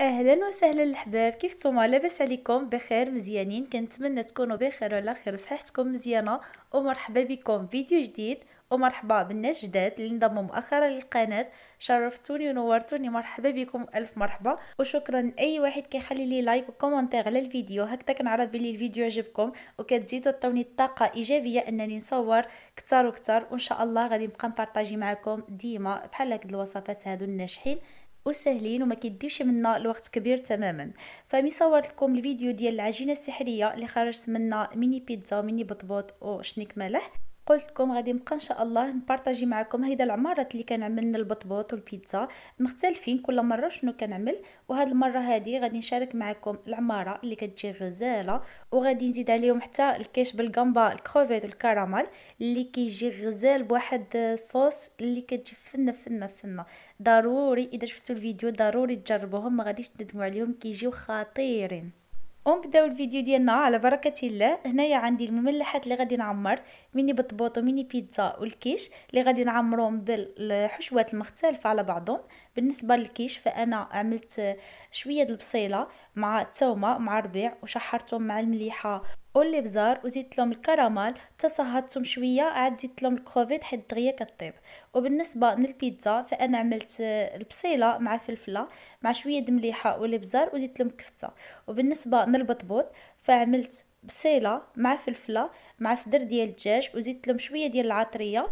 اهلا وسهلا الحباب كيف نتوما لاباس عليكم بخير مزيانين كنتمنى تكونوا بخير وعلى خير وصحتكم مزيانه ومرحبا بكم فيديو جديد ومرحبا بالناس جداد اللي انضموا مؤخرا للقناه شرفتوني ونورتوني مرحبا بكم الف مرحبا وشكرا اي واحد كيخلي لي لايك وكومونتير على الفيديو هكذا كنعرف بلي الفيديو عجبكم وكتزيدوا تعطوني الطاقه ايجابيه انني نصور كتر وكتر وان شاء الله غادي نبقى نبارطاجي معكم ديما بحال هكذا الوصفات هادو الناجحين وسهلين وما كيديوش منا الوقت كبير تماما فمي صورت لكم الفيديو ديال العجينه السحريه اللي خرجت منا ميني بيتزا وميني بطبوط وشنيك ملح قلت لكم غادي نبقى ان شاء الله نبارطاجي معكم هيدا العمارات اللي كنعمل البطبوط والبيتزا مختلفين كل مره شنو كنعمل وهاد المره هادي غادي نشارك معكم العماره اللي كتجي غزاله وغادي نزيد عليهم حتى الكيش بالجامبا الكروفيت والكراميل اللي كيجي غزال بواحد الصوص اللي كتجي فنه فنه فنه ضروري اذا شفتوا الفيديو ضروري تجربوهم ما غاديش تندموا عليهم كيجيو خطيرين ونبداو الفيديو ديالنا على بركه الله هنايا عندي المملحات اللي غادي نعمر ميني بطبوط وميني بيتزا والكيش اللي غادي نعمرهم بالحشوات المختلفه على بعضهم بالنسبه للكيش فانا عملت شويه البصيله مع التومه مع ربيع وشحرتهم مع المليحه واللي وزيت لهم الكراميل تصهدتهم شويه عاد زدت لهم الكروفيت حيت الدغيا كطيب وبالنسبه للبيتزا فانا عملت البصيله مع فلفله مع شويه مليحه واللي وزيت لهم كفته وبالنسبه للبطبوط فعملت بصيله مع فلفله مع صدر ديال الدجاج وزيت لهم شويه ديال العطريه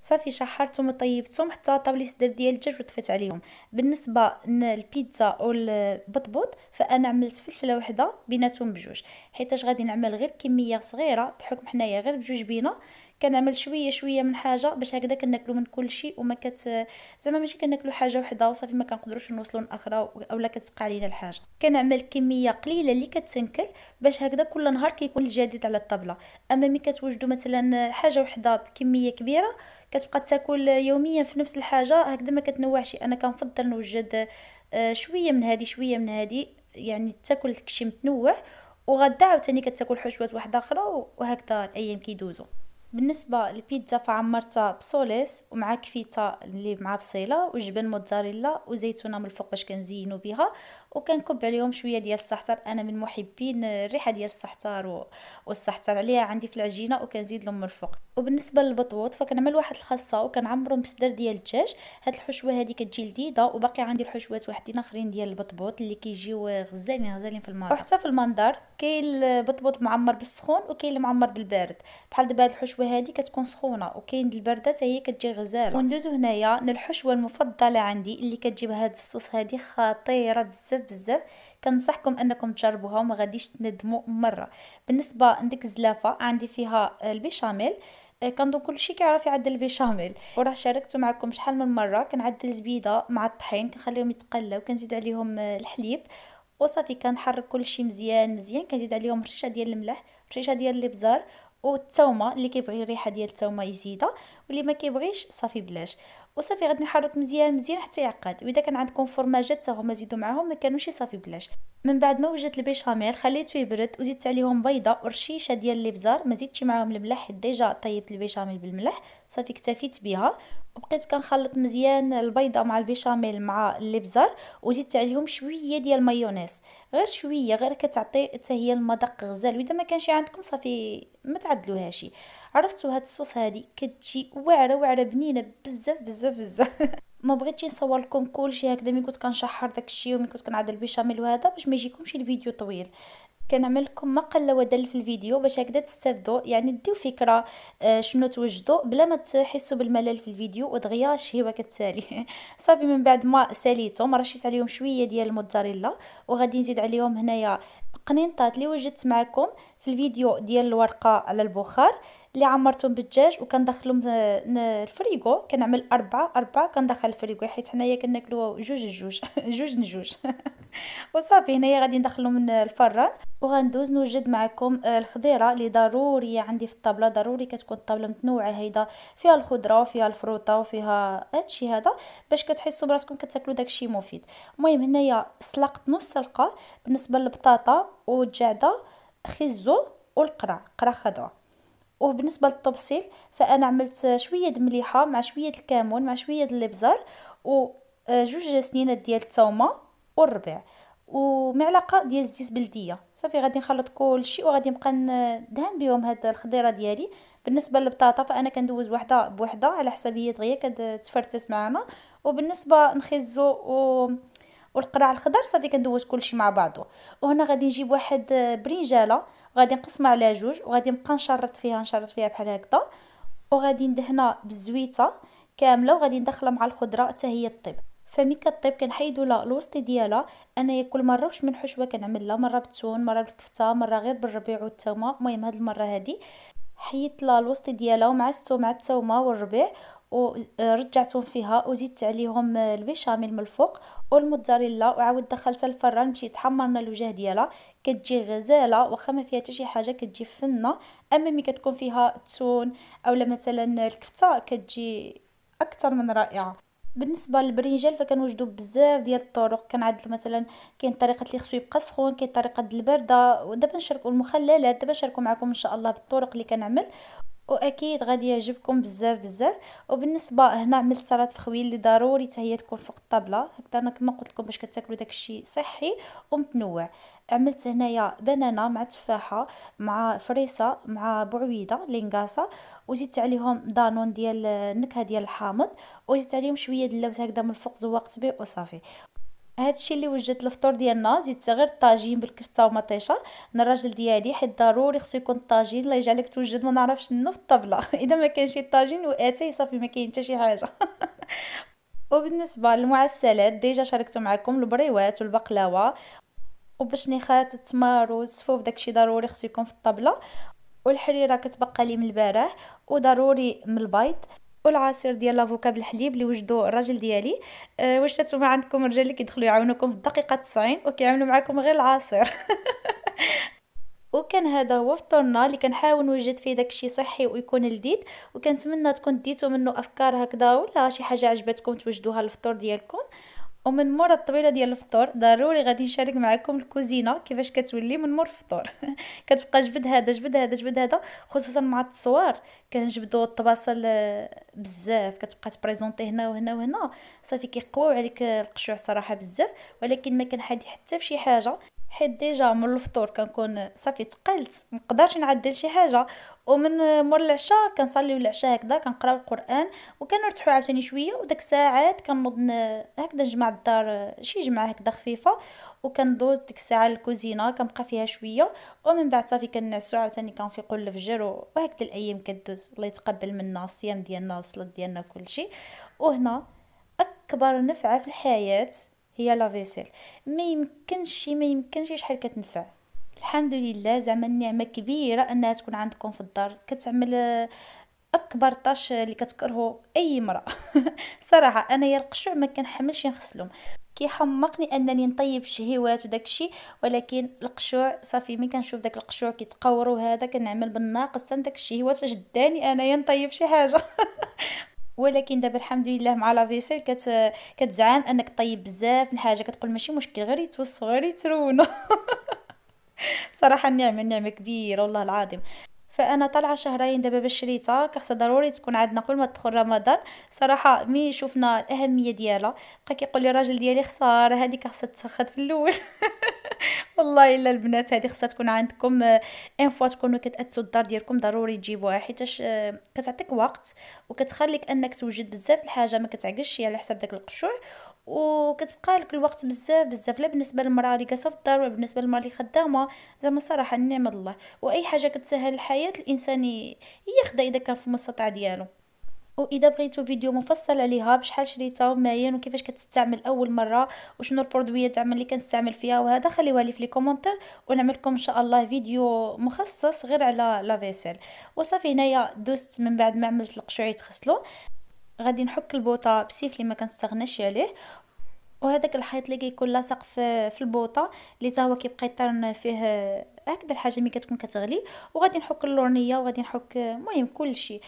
صافي شحرتهم وطيبتهم حتى لي الدرب ديال الدجاج وطفيت عليهم بالنسبه للبيتزا والبطبوط فانا عملت فلفله وحده بيناتهم بجوج حيتاش غادي نعمل غير كميه صغيره بحكم حنايا غير بجوج بينا كنعمل شويه شويه من حاجه باش هكذا كناكلو من كل شيء وما كت زعما ماشي كناكلو حاجه وحده وصافي ما كنقدروش نوصلو لاخرى اولا كتبقى علينا الحاجه كنعمل كميه قليله اللي كتنكل باش هكذا كل نهار كيكون الجديد على الطبله اما ملي كتوجدوا مثلا حاجه وحده بكميه كبيره كتبقى تاكل يوميا في نفس الحاجه هكذا ما كتنوعش انا كنفضل نوجد آه، شويه من هذه شويه من هذه يعني تاكل داكشي متنوع وغدا عاوتاني كتاكل حشوات واحده اخرى وهكذا الايام كيدوزو بالنسبة للبيتزا فعمرتها بصوليس ومع كفيتا اللي مع بصيلة وجبن موتزاريلا وزيتونة من الفوق باش كنزينو بها وكنكب عليهم شويه ديال الصحتر انا من محبين الريحه ديال الصحتر والصحتر عليها عندي في العجينه وكنزيد لهم من الفوق وبالنسبه للبطوط فكنعمل واحد الخاصه وكنعمرهم بصدر ديال الدجاج هاد الحشوه هادي كتجي لذيذه وباقي عندي الحشوات وحدين اخرين ديال البطبوط اللي كيجيو غزالين غزالين في المنظر وحتى في المنظر كاين البطبوط المعمر بالسخون وكاين المعمر بالبارد بحال دابا هاد الحشوه هادي كتكون سخونه وكاين البارده حتى هي كتجي غزاله وندوزو هنايا للحشوه المفضله عندي اللي كتجيب هاد الصوص هادي خطيره بزاف بزاف كنصحكم انكم تجربوها وما غاديش تندموا مره بالنسبه عندك الزلافه عندي فيها آه، البيشاميل آه، كنظن كلشي كيعرف يعدل البيشاميل وراه شاركتو معكم شحال من مره كنعدل الزبيده مع الطحين كنخليهم يتقلى كنزيد عليهم آه، الحليب وصافي كنحرك كلشي مزيان مزيان كنزيد عليهم رشيشه ديال الملح رشيشه ديال الابزار والثومه اللي كيبغي الريحه ديال الثومه يزيدها واللي ما كيبغيش صافي بلاش وصافي غادي نحرك مزيان مزيان حتى يعقد واذا كان عندكم فرماجات تا هما زيدوا معاهم ما كانوش صافي بلاش من بعد ما وجدت البيشاميل خليته يبرد وزدت عليهم بيضه ورشيشه ديال الابزار ما زدتش معاهم الملح ديجا طيبت البيشاميل بالملح صافي اكتفيت بها بقيت كنخلط مزيان البيضه مع البيشاميل مع الابزار وزدت عليهم شويه ديال المايونيز غير شويه غير كتعطي حتى هي المذاق غزال واذا ما كانش عندكم صافي ما تعدلوهاش عرفتوا هاد الصوص هادي كتجي واعره واعره بنينه بزاف بزاف بزاف ما بغيتش نصور لكم كلشي هكذا ملي كنت كنشحر داكشي وملي كنت كنعدل البيشاميل وهذا باش ما يجيكمش الفيديو طويل كنعمل لكم مقله ودل في الفيديو باش هكذا تستافدوا يعني ديو فكره آه، شنو توجدوا بلا ما تحسوا بالملل في الفيديو ودغيا الشهيوه كتسالي صافي من بعد ما ساليتهم رشيت عليهم شويه ديال الموتزاريلا وغادي نزيد عليهم هنايا قنينطات اللي وجدت معكم في الفيديو ديال الورقه على البخار اللي عمرتهم بالدجاج وكندخلهم الفريغو كنعمل اربعه اربعه كندخل الفريغو حيت حنايا كناكلو جوج جوج جوج نجوج وصافي هنايا غادي ندخلو من الفران وغندوز نوجد معكم الخضيره اللي ضروري عندي في الطابله ضروري كتكون الطابله متنوعه هيدا فيها الخضره وفيها الفروطه وفيها هادشي هذا باش كتحسوا براسكم كتاكلوا داكشي مفيد المهم هنايا سلقت نص سلقه بالنسبه للبطاطا والجعده خزو والقرع قرع خضراء وبالنسبه للطبسيل فانا عملت شويه المليحه مع شويه الكمون مع شويه الابزار وجوج سنينات ديال التومه والربع ومعلقه ديال الزيت بلديه صافي غادي نخلط كل شيء وغادي نبقى ندهن بهم هاد الخضيره ديالي بالنسبه للبطاطا فانا كندوز وحده بوحده على حسب هي دغيا كتفرتس معنا وبالنسبه نخزو و والقرع الخضر صافي كندوز كلشي مع بعضه وهنا غادي نجيب واحد برنجاله وغادي نقسمها على جوج وغادي نبقى نشرط فيها نشرط فيها بحال هكذا وغادي ندهنها بالزويته كامله وغادي ندخلها مع الخضره حتى هي طيب فمي كطيب كنحيدو لا الوسط ديالها انايا كل مره واش من حشوه كنعمل لها مره بالتون مره بالكفته مره غير بالربيع والثومه المهم هاد المره هادي حيدت لا الوسط ديالها ومع السو مع الثومه والربيع ورجعتهم آه، فيها وزدت عليهم آه، البيشاميل من الفوق والموتزاريلا وعاود دخلتها الفران باش يتحمرنا الوجه ديالها كتجي غزاله واخا ما فيها حتى شي حاجه كتجي فنه اما ملي كتكون فيها التون اولا مثلا الكفته كتجي اكثر من رائعه بالنسبه للبرنجال فكنوجدو بزاف ديال الطرق كنعدل مثلا كاين طريقه اللي خصو يبقى سخون كاين طريقه البارده ودابا نشاركوا المخللات دابا نشاركوا معكم ان شاء الله بالطرق اللي كنعمل واكيد غادي يعجبكم بزاف بزاف وبالنسبه هنا عملت سلطه الخويل اللي ضروري حتى هي تكون فوق الطابله هكذا انا كما قلت لكم باش كتاكلوا داكشي صحي ومتنوع عملت هنايا بنانه مع تفاحه مع فريسه مع بعويده لينكاسه وزدت عليهم دانون ديال النكهه ديال الحامض وزدت عليهم شويه د اللوز هكذا من الفوق زوقت به وصافي هادشي اللي وجدت الفطور ديالنا زدت غير الطاجين بالكفته ومطيشه انا الراجل ديالي حيت ضروري خصو يكون الطاجين الله يجعلك توجد ما نعرفش شنو في الطبله اذا ما كانش الطاجين واتاي صافي ما كاين حتى شي حاجه وبالنسبه للمعسلات ديجا شاركت معكم البريوات والبقلاوه نخات والتمار والسفوف داكشي ضروري خصو يكون في الطبله والحريره كتبقى لي من البارح وضروري من البيض والعصير ديال لافوكا بالحليب اللي وجدو الراجل ديالي أه واش نتوما عندكم رجال اللي كيدخلوا يعاونوكم في الدقيقه 90 وكيعملوا معاكم غير العصير وكان هذا هو فطورنا اللي كنحاول نوجد فيه داكشي صحي ويكون لذيذ وكنتمنى تكون ديتو منه افكار هكذا ولا شي حاجه عجبتكم توجدوها للفطور ديالكم ومن مرة الطويلة ديال الفطور ضروري غادي نشارك معكم الكوزينة كيفاش كتولي من مور الفطور كتبقى جبد هذا جبد هذا جبد هذا خصوصا مع التصوار كنجبدو الطباسل بزاف كتبقى تبريزونتي هنا وهنا وهنا صافي كيقواو عليك القشوع صراحة بزاف ولكن ما كنحادي حتى فشي حاجة حيت ديجا من الفطور كنكون صافي تقلت نقدرش نعدل شي حاجه ومن مور العشاء كنصلي العشاء هكذا كنقرا القران وكنرتاحو عاوتاني شويه وداك الساعات كنوض هكذا نجمع الدار شي جمعه هكذا خفيفه وكندوز ديك الساعه للكوزينه كنبقى فيها شويه ومن بعد صافي كنعسو عاوتاني كنفيقو الفجر وهكذا الايام كدوز الله يتقبل منا الصيام ديالنا والصلاه ديالنا كلشي وهنا اكبر نفعه في الحياه هي لا فيسيل ما يمكنش ما يمكنش شحال كتنفع الحمد لله زعما النعمه كبيره انها تكون عندكم في الدار كتعمل آه، اكبر طاش اللي كتكرهه اي امراه صراحه انا يا القشوع ما كنحملش نغسلهم كيحمقني انني نطيب الشهيوات وداكشي ولكن القشوع صافي ملي كنشوف داك القشوع كيتقور وهذا كنعمل بالناقص حتى داك الشهيوات جداني انايا نطيب شي حاجه ولكن دابا الحمد لله مع لا فيسيل كت... كتزعم انك طيب بزاف الحاجه كتقول ماشي مشكل غير يتوسخ غير يترونوا صراحه النعمه النعمه كبيره والله العظيم فانا طالعه شهرين دابا باش شريتها كخصها ضروري تكون عندنا قبل ما تدخل رمضان صراحه مي شفنا الاهميه ديالها بقى كيقول لي الراجل ديالي خساره هذيك خصها تسخد في الاول والله الا البنات هذه خصها تكون عندكم آه، ان فوا تكونوا كتاسوا الدار ديالكم ضروري تجيبوها آه، حيتاش آه، كتعطيك وقت وكتخليك انك توجد بزاف الحاجه ما كتعقلش على حساب داك القشوع وكتبقى لك الوقت بزاف بزاف لا بالنسبه للمراه اللي كاسه في الدار ولا بالنسبه للمراه اللي خدامه زعما صراحه النعمه الله واي حاجه كتسهل الحياه الانسان ياخذها اذا كان في المستطاع ديالو واذا بغيتو فيديو مفصل عليها بشحال شريتها وماين وكيفاش كتستعمل اول مره وشنو البرودويات زعما اللي كنستعمل فيها وهذا خليوها لي في لي كومونتير ونعمل لكم ان شاء الله فيديو مخصص غير على لا فيسيل وصافي هنايا دوست من بعد ما عملت القشوعي يتغسلوا غادي نحك البوطه بسيف اللي ما كنستغناش عليه وهذاك الحيط اللي كيكون لاصق في, في البوطه اللي تا هو كيبقى يطرن فيه هكذا الحاجه ملي كتكون كتغلي وغادي نحك اللورنيه وغادي نحك المهم كلشي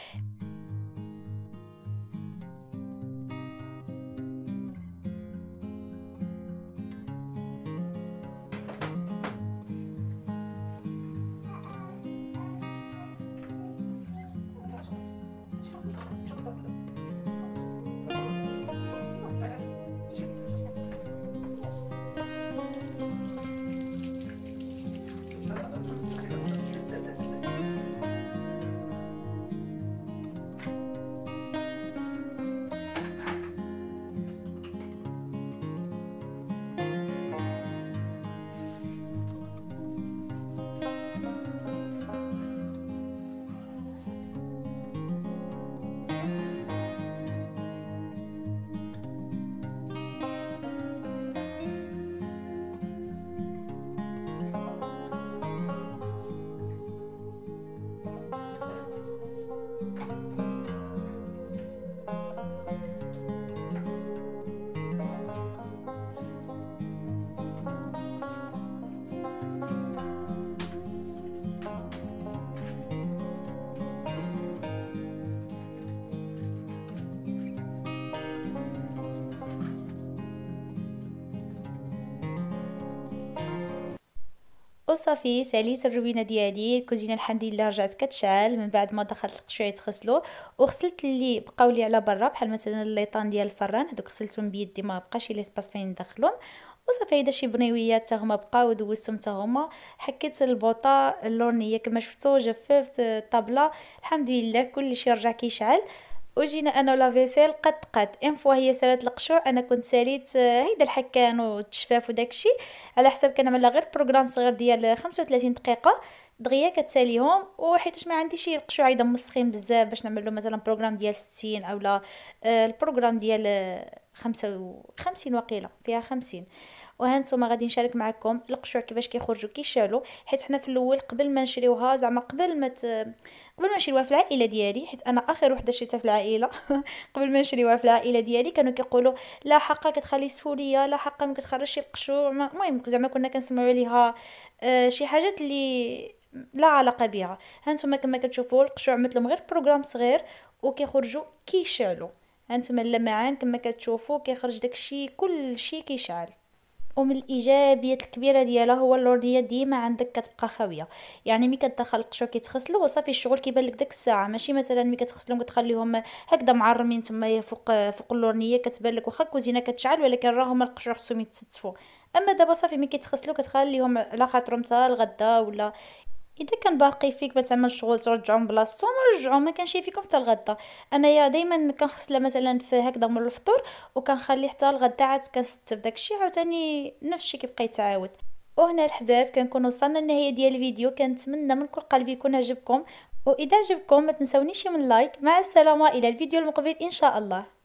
وصافي ساليت الروينه ديالي الكوزينه الحمد لله رجعت كتشعل من بعد ما دخلت القشوع يتغسلوا وغسلت اللي بقاو لي على برا بحال مثلا الليطان ديال الفران هذوك غسلتهم بيدي ما بقاش لي سباس فين ندخلهم وصافي هدا شي بنيويات تا هما بقاو دوزتهم تا هما حكيت البوطه اللورنيه كما شفتو جففت الطابله الحمد لله كلشي رجع كيشعل وجينا انا لا فيسيل قد قد ان فوا هي سالات القشوع انا كنت ساليت آه، هيدا الحكان والتشفاف وداكشي على حسب كنعمل غير بروغرام صغير ديال 35 دقيقه دغيا كتساليهم وحيت ما عندي شي القشور عايده مسخين بزاف باش نعمل له مثلا بروغرام ديال 60 اولا آه، البروغرام ديال 55 وقيله فيها 50 وهانتوما غادي نشارك معكم القشوع كيفاش كيخرجوا كيشالوا حيت حنا في الاول قبل ما نشريوها زعما قبل ما ت... قبل ما نشريوها في العائله ديالي حيت انا اخر وحده شريتها في العائله قبل ما نشريوها في العائله ديالي كانوا كيقولوا لا حقا كتخلي سفوليه لا حقا ما كتخرجش القشوع المهم زعما كنا كنسمعوا عليها آه، شي حاجات اللي لا علاقه بها هانتوما كما كتشوفوا القشوع مثلهم غير بروغرام صغير وكيخرجوا كيشعلوا هانتوما اللمعان كما كتشوفوا كيخرج داكشي كلشي كيشعل ومن الايجابيات الكبيره ديالها هو اللورديه ديما عندك كتبقى خاويه يعني ملي كتدخل القشور كيتغسلوا وصافي الشغل كيبان لك داك الساعه ماشي مثلا ملي كتغسلهم كتخليهم هكذا معرمين تما فوق فوق اللورنيه كتبان لك واخا الكوزينه كتشعل ولكن راهم القشور خصهم يتستفوا اما دابا صافي ملي كيتغسلوا كتخليهم على خاطرهم حتى الغدا ولا اذا كان باقي فيك ما تعمل شغل ترجعهم بلاصتهم رجعهم ما كانش فيكم حتى الغدا انايا دائما كنغسل مثلا في هكذا من الفطور وكنخلي حتى الغدا عاد كنستف داكشي عاوتاني نفس الشيء كيبقى يتعاود وهنا الحباب كنكون وصلنا للنهايه ديال الفيديو كنتمنى من كل قلبي يكون عجبكم واذا عجبكم ما تنسونيش من لايك مع السلامه الى الفيديو المقبل ان شاء الله